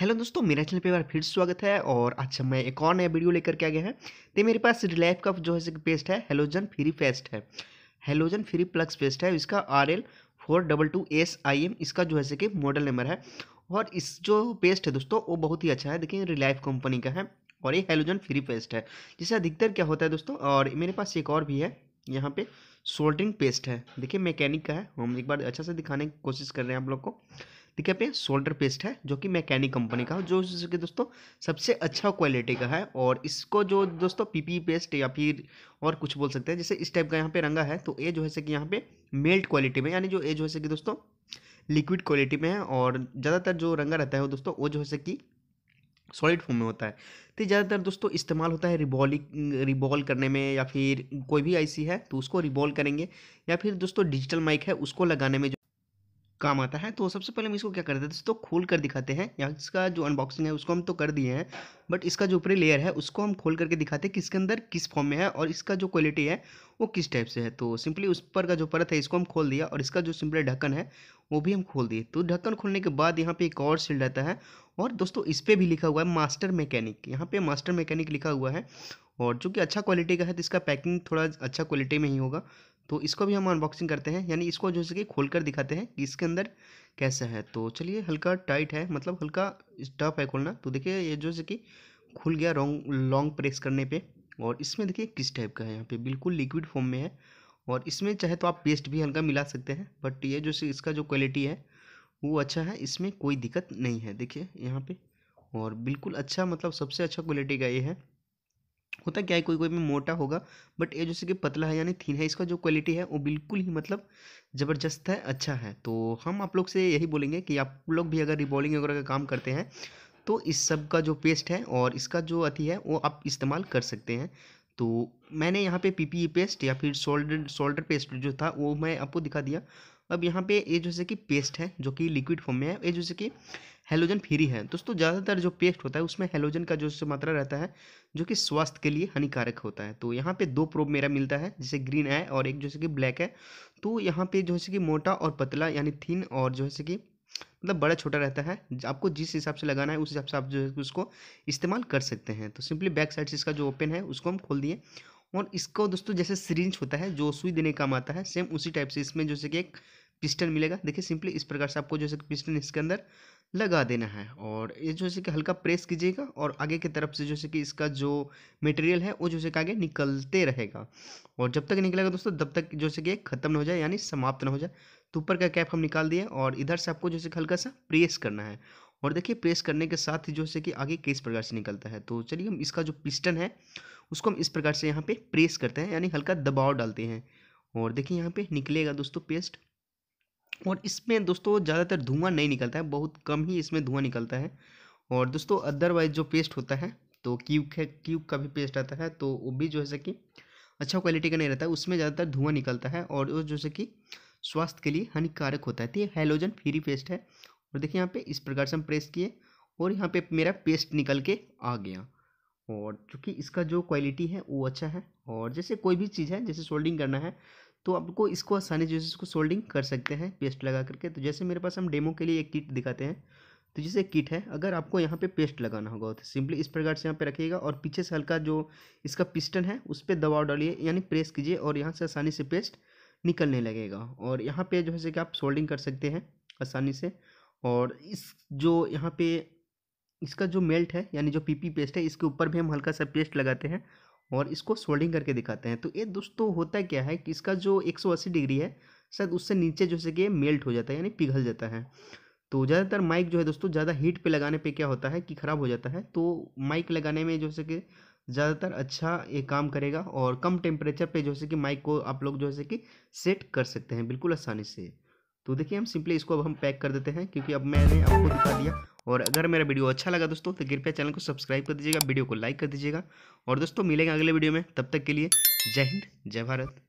hello दोस्तों मेरा channel पे एक बार फिर स्वागत है और अच्छा मैं एक और नया वीडियो लेकर के आ गया है तो मेरे पास रिलाइफ़ का जो है पेस्ट है हेलोजन फ्री फेस्ट है हेलोजन फ्री प्लस पेस्ट है इसका R L four double two S I M इसका जो है कि मॉडल नंबर है और इस जो पेस्ट है दोस्तों वो बहुत ही अच्छा है देखिए रिलायफ कंपनी का है और ये हेलोजन फ्री पेस्ट है जिसे अधिकतर क्या होता है दोस्तों और मेरे पास एक और भी है यहाँ पे सोल्ड्रिंग पेस्ट है देखिए मैकेनिक का है हम एक बार अच्छा से दिखाने की कोशिश कर रहे हैं आप लोग को ठीक है पे शोल्डर पेस्ट है जो कि मैकेनिक कंपनी का जो कि दोस्तों सबसे अच्छा क्वालिटी का है और इसको जो दोस्तों पीपी पेस्ट e या फिर और कुछ बोल सकते हैं जैसे इस टाइप का यहाँ पे रंगा है तो ये जो है कि यहाँ पे मेल्ट क्वालिटी में यानी जो ये जो है कि दोस्तों लिक्विड क्वालिटी में है और ज़्यादातर जो रंगा रहता है वो दोस्तों वो जो है कि सॉलिड फॉर्म में होता है तो ज़्यादातर दोस्तों इस्तेमाल होता है रिबॉलिक रिबॉल करने में या फिर कोई भी आईसी है तो उसको रिबॉल करेंगे या फिर दोस्तों डिजिटल माइक है उसको लगाने में काम आता है तो सबसे पहले हम इसको क्या करते हैं दोस्तों खोल कर दिखाते हैं यहाँ इसका जो अनबॉक्सिंग है उसको हम तो कर दिए हैं बट इसका जो ऊपरी लेयर है उसको हम खोल करके दिखाते हैं किसके अंदर किस फॉर्म में है और इसका जो क्वालिटी है वो किस टाइप से है तो सिंपली उस पर का जो परत है इसको हम खोल दिया और इसका जो सिंपली ढक्कन है वो भी हम खोल दिए तो ढक्कन खोलने के बाद यहाँ पे एक और सील रहता है और दोस्तों इस पर भी लिखा हुआ है मास्टर मैकेनिक यहाँ पे मास्टर मैकेनिक लिखा हुआ है और जो कि अच्छा क्वालिटी का है तो इसका पैकिंग थोड़ा अच्छा क्वालिटी में ही होगा तो इसको भी हम अनबॉक्सिंग करते हैं यानी इसको जो है कि खोल कर दिखाते हैं कि इसके अंदर कैसा है तो चलिए हल्का टाइट है मतलब हल्का टफ है खोलना तो देखिए ये जो है कि खुल गया रॉन्ग लॉन्ग प्रेस करने पे और इसमें देखिए किस टाइप का है यहाँ पे बिल्कुल लिक्विड फॉर्म में है और इसमें चाहे तो आप पेस्ट भी हल्का मिला सकते हैं बट ये जो इसका जो क्वालिटी है वो अच्छा है इसमें कोई दिक्कत नहीं है देखिए यहाँ पर और बिल्कुल अच्छा मतलब सबसे अच्छा क्वालिटी का ये है होता क्या है कोई कोई में मोटा होगा बट ये जैसे कि पतला है यानी थीन है इसका जो क्वालिटी है वो बिल्कुल ही मतलब ज़बरदस्त है अच्छा है तो हम आप लोग से यही बोलेंगे कि आप लोग भी अगर रिबॉलिंग वगैरह का काम करते हैं तो इस सब का जो पेस्ट है और इसका जो अति है वो आप इस्तेमाल कर सकते हैं तो मैंने यहाँ पे -पी पेस्ट e या फिर सोल्डर सोल्डर पेस्ट जो था वो मैं आपको दिखा दिया अब यहाँ पे ये जैसे कि पेस्ट है जो कि लिक्विड फॉर्म में है ये जैसे कि हेलोजन फ्री है दोस्तों ज़्यादातर जो पेस्ट होता है उसमें हेलोजन का जो मात्रा रहता है जो कि स्वास्थ्य के लिए हानिकारक होता है तो यहाँ पे दो प्रोब मेरा मिलता है जैसे ग्रीन है और एक जैसे कि ब्लैक है तो यहाँ पे है कि मोटा और पतला यानी थिन और जो है कि मतलब बड़ा छोटा रहता है आपको जिस हिसाब से लगाना है उस हिसाब से आप जो है उसको इस्तेमाल कर सकते हैं तो सिंपली बैक साइड से इसका जो ओपन है उसको हम खोल दिए और इसको दोस्तों जैसे सिरिंज होता है जो सुई देने काम आता है सेम उसी टाइप से इसमें जैसे कि एक पिस्टन मिलेगा देखिए सिंपली इस प्रकार से आपको जैसे पिस्टन इसके अंदर लगा देना है और ये जो है कि हल्का प्रेस कीजिएगा और आगे की तरफ से जैसे कि इसका जो मटेरियल है वो जैसे कि आगे निकलते रहेगा और जब तक निकलेगा दोस्तों तब तक जो है कि ख़त्म ना हो जाए यानी समाप्त ना हो जाए तो ऊपर का कैप हम निकाल दिए और इधर से आपको जैसे हल्का सा प्रेस करना है और देखिए प्रेस करने के साथ ही जो है कि आगे किस प्रकार से निकलता है तो चलिए हम इसका जो पिस्टन है उसको हम इस प्रकार से यहाँ पे प्रेस करते हैं यानी हल्का दबाव डालते हैं और देखिए यहाँ पे निकलेगा दोस्तों पेस्ट और इसमें दोस्तों ज़्यादातर धुआं नहीं निकलता है बहुत कम ही इसमें धुआं निकलता है और दोस्तों अदरवाइज जो पेस्ट होता है तो क्यूब है क्यूब का भी पेस्ट आता है तो वो भी जो है कि अच्छा क्वालिटी का नहीं रहता है उसमें ज़्यादातर धुआँ निकलता है और वो जो है कि स्वास्थ्य के लिए हानिकारक होता है तो ये हेलोजन फ्री पेस्ट है और देखिए यहाँ पे इस प्रकार से हम प्रेस किए और यहाँ पे मेरा पेस्ट निकल के आ गया और चूँकि इसका जो क्वालिटी है वो अच्छा है और जैसे कोई भी चीज़ है जैसे सोल्डिंग करना है तो आपको इसको आसानी से इसको सोल्डिंग कर सकते हैं पेस्ट लगा करके तो जैसे मेरे पास हम डेमो के लिए एक किट दिखाते हैं तो जैसे किट है अगर आपको यहाँ पे पेस्ट लगाना होगा तो सिंपली इस प्रकार से यहाँ पे रखिएगा और पीछे से हल्का जो इसका पिस्टन है उस पर दबाव डालिए यानी प्रेस कीजिए और यहाँ से आसानी से पेस्ट निकलने लगेगा और यहाँ पे है कि आप सोल्डिंग कर सकते हैं आसानी से और इस जो यहाँ पे इसका जो मेल्ट है यानी जो पीपी पेस्ट है इसके ऊपर भी हम हल्का सा पेस्ट लगाते हैं और इसको सोल्डिंग करके दिखाते हैं तो ये दोस्तों होता है क्या है कि इसका जो 180 डिग्री है शायद उससे नीचे जैसे कि मेल्ट हो जाता है यानी पिघल जाता है तो ज़्यादातर माइक जो है दोस्तों ज़्यादा हीट पे लगाने पे क्या होता है कि ख़राब हो जाता है तो माइक लगाने में जैसे कि ज़्यादातर अच्छा ये काम करेगा और कम टेम्परेचर पे है कि माइक को आप लोग जो है कि सेट कर सकते हैं बिल्कुल आसानी से तो देखिए हम सिंपली इसको अब हम पैक कर देते हैं क्योंकि अब मैंने आपको दिखा दिया और अगर मेरा वीडियो अच्छा लगा दोस्तों तो कृपया चैनल को सब्सक्राइब कर दीजिएगा वीडियो को लाइक कर दीजिएगा और दोस्तों मिलेंगे अगले वीडियो में तब तक के लिए जय हिंद जय भारत